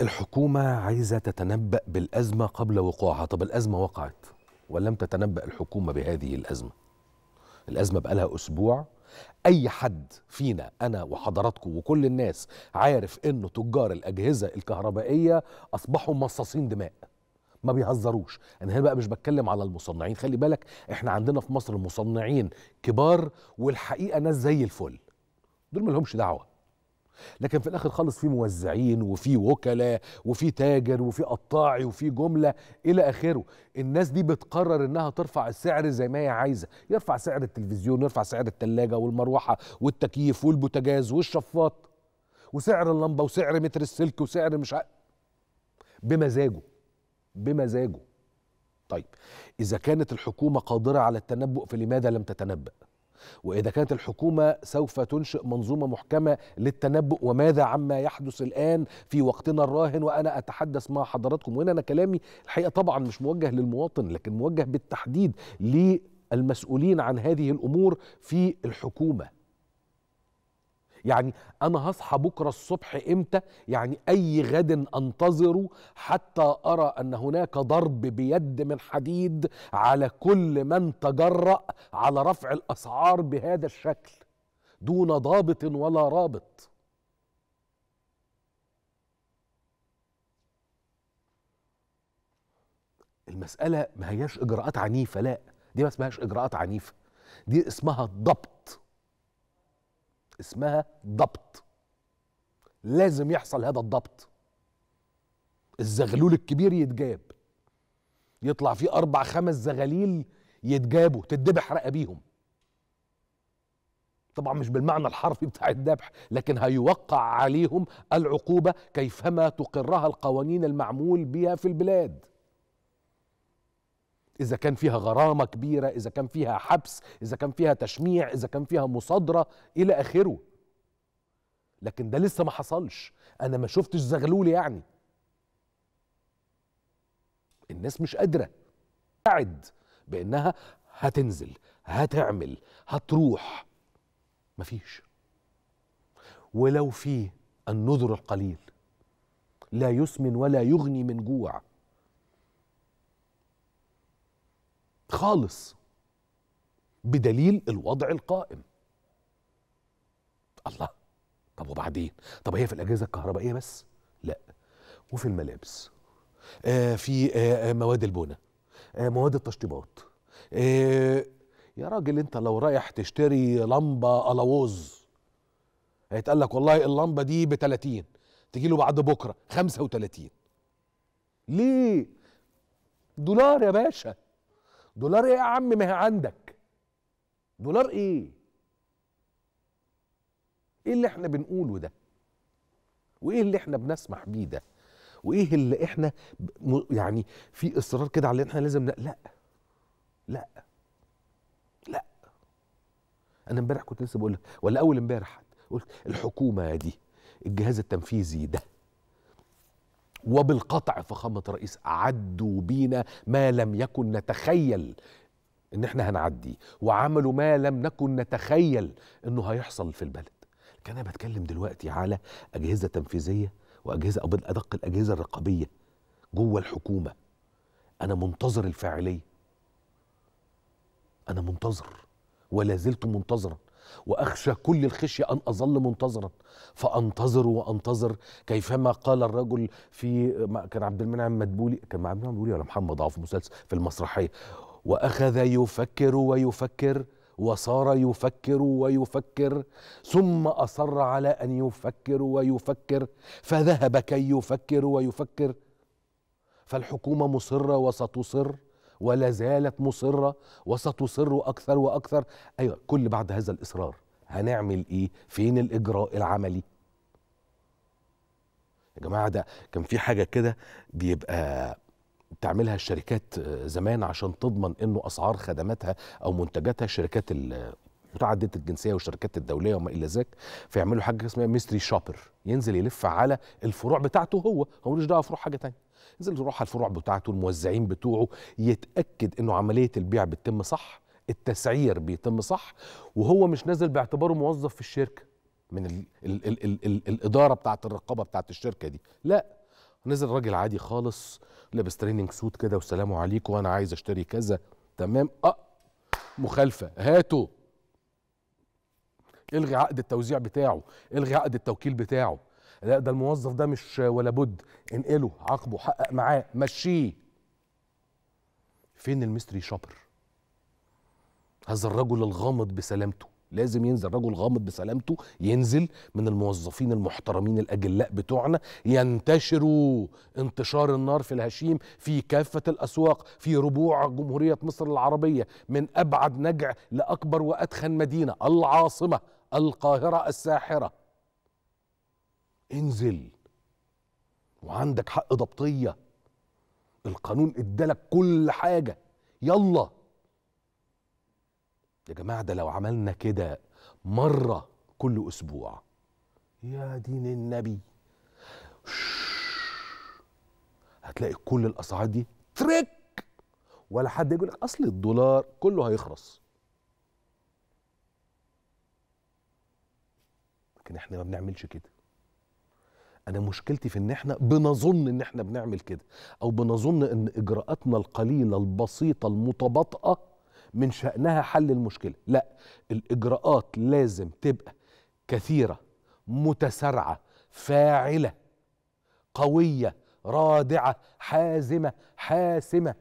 الحكومة عايزة تتنبأ بالأزمة قبل وقوعها طب الأزمة وقعت ولم تتنبأ الحكومة بهذه الأزمة الأزمة بقالها أسبوع أي حد فينا أنا وحضراتكم وكل الناس عارف إنه تجار الأجهزة الكهربائية أصبحوا مصاصين دماء ما بيهزروش انا هنا بقى مش بتكلم على المصنعين خلي بالك احنا عندنا في مصر مصنعين كبار والحقيقه ناس زي الفل دول ما لهمش دعوه لكن في الاخر خالص في موزعين وفي وكلاء وفي تاجر وفي قطاعي وفي جمله الى اخره الناس دي بتقرر انها ترفع السعر زي ما هي عايزه يرفع سعر التلفزيون يرفع سعر الثلاجه والمروحه والتكييف والبوتاجاز والشفاط وسعر اللمبه وسعر متر السلك وسعر مش عارف بمزاجه بمزاجه طيب اذا كانت الحكومه قادره على التنبؤ فلماذا لم تتنبأ وإذا كانت الحكومة سوف تنشئ منظومة محكمة للتنبؤ وماذا عما يحدث الآن في وقتنا الراهن وأنا أتحدث مع حضراتكم وهنا أنا كلامي الحقيقة طبعا مش موجه للمواطن لكن موجه بالتحديد للمسؤولين عن هذه الأمور في الحكومة يعني انا هصحى بكره الصبح امتى يعني اي غد انتظره حتى ارى ان هناك ضرب بيد من حديد على كل من تجرأ على رفع الاسعار بهذا الشكل دون ضابط ولا رابط المسألة ما هياش إجراءات عنيفة لا دي ما اسمهاش إجراءات عنيفة دي اسمها الضبط اسمها ضبط لازم يحصل هذا الضبط الزغلول الكبير يتجاب يطلع فيه أربع خمس زغاليل يتجابوا تدبح رقبيهم طبعا مش بالمعنى الحرفي بتاع الذبح لكن هيوقع عليهم العقوبة كيفما تقرها القوانين المعمول بها في البلاد اذا كان فيها غرامه كبيره اذا كان فيها حبس اذا كان فيها تشميع اذا كان فيها مصادره الى اخره لكن ده لسه ما حصلش انا ما شفتش زغلول يعني الناس مش قادره تعد بانها هتنزل هتعمل هتروح مفيش ولو في النذر القليل لا يسمن ولا يغني من جوع خالص بدليل الوضع القائم الله طب وبعدين طب هي في الاجهزه الكهربائيه بس لا وفي الملابس آه في آه, آه، مواد البناء آه مواد التشطيبات آه يا راجل انت لو رايح تشتري لمبه الاوز هيتقال لك والله اللمبه دي ب 30 تجي له بعد بكره 35 ليه دولار يا باشا دولار ايه يا عم ما هي عندك دولار ايه ايه اللي احنا بنقوله ده وايه اللي احنا بنسمح بيه ده وايه اللي احنا يعني في اصرار كده على ان احنا لازم لا لا لا لا انا امبارح كنت لسه بقول لك ولا اول امبارح قلت الحكومه دي الجهاز التنفيذي ده وبالقطع فخامة الرئيس عدوا بينا ما لم يكن نتخيل ان احنا هنعدي وعملوا ما لم نكن نتخيل انه هيحصل في البلد كان انا بتكلم دلوقتي على اجهزه تنفيذيه واجهزه او ادق الاجهزه الرقابيه جوه الحكومه انا منتظر الفاعليه انا منتظر ولا زلت منتظرا واخشى كل الخشيه ان اظل منتظرا فانتظر وانتظر كيفما قال الرجل في كان عبد المنعم مدبولي كان عبد المنعم مدبولي ولا محمد عوف مسلسل في المسرحيه واخذ يفكر ويفكر وصار يفكر ويفكر ثم اصر على ان يفكر ويفكر فذهب كي يفكر ويفكر فالحكومه مصره وستصر ولا زالت مصرة وستصر أكثر وأكثر أيوة كل بعد هذا الإصرار هنعمل إيه فين الإجراء العملي يا جماعة ده كان في حاجة كده بيبقى تعملها الشركات آه، زمان عشان تضمن انه اسعار خدماتها او منتجاتها الشركات متعدده الجنسيه والشركات الدوليه وما الى ذلك فيعملوا حاجه اسمها ميستري شوبر ينزل يلف على الفروع بتاعته هو هو ملوش دعوه فروع حاجه تانية ينزل يروح على الفروع بتاعته الموزعين بتوعه يتاكد انه عمليه البيع بتتم صح التسعير بيتم صح وهو مش نازل باعتباره موظف في الشركه من ال ال ال الـ الـ الاداره بتاعت الرقابه بتاعت الشركه دي لا نزل راجل عادي خالص لابس تريننج سوت كده والسلام عليكم وانا عايز اشتري كذا تمام اه مخالفه هاتوا الغي عقد التوزيع بتاعه الغي عقد التوكيل بتاعه لا ده الموظف ده مش ولا بد انقله عاقبه حقق معاه مشيه فين المستري شابر هذا الرجل الغامض بسلامته لازم ينزل رجل غامض بسلامته ينزل من الموظفين المحترمين الاجلاء بتوعنا ينتشروا انتشار النار في الهشيم في كافه الاسواق في ربوع جمهوريه مصر العربيه من ابعد نجع لاكبر وادخن مدينه العاصمه القاهره الساحره انزل وعندك حق ضبطيه القانون ادالك كل حاجه يلا يا جماعه ده لو عملنا كده مره كل اسبوع يا دين النبي هتلاقي كل الاسعار دي تريك ولا حد يقول لك اصل الدولار كله هيخرص لكن احنا ما بنعملش كده انا مشكلتي في ان احنا بنظن ان احنا بنعمل كده او بنظن ان اجراءاتنا القليله البسيطه المتباطئه من شانها حل المشكله لا الاجراءات لازم تبقى كثيره متسارعه فاعله قويه رادعه حازمه حاسمه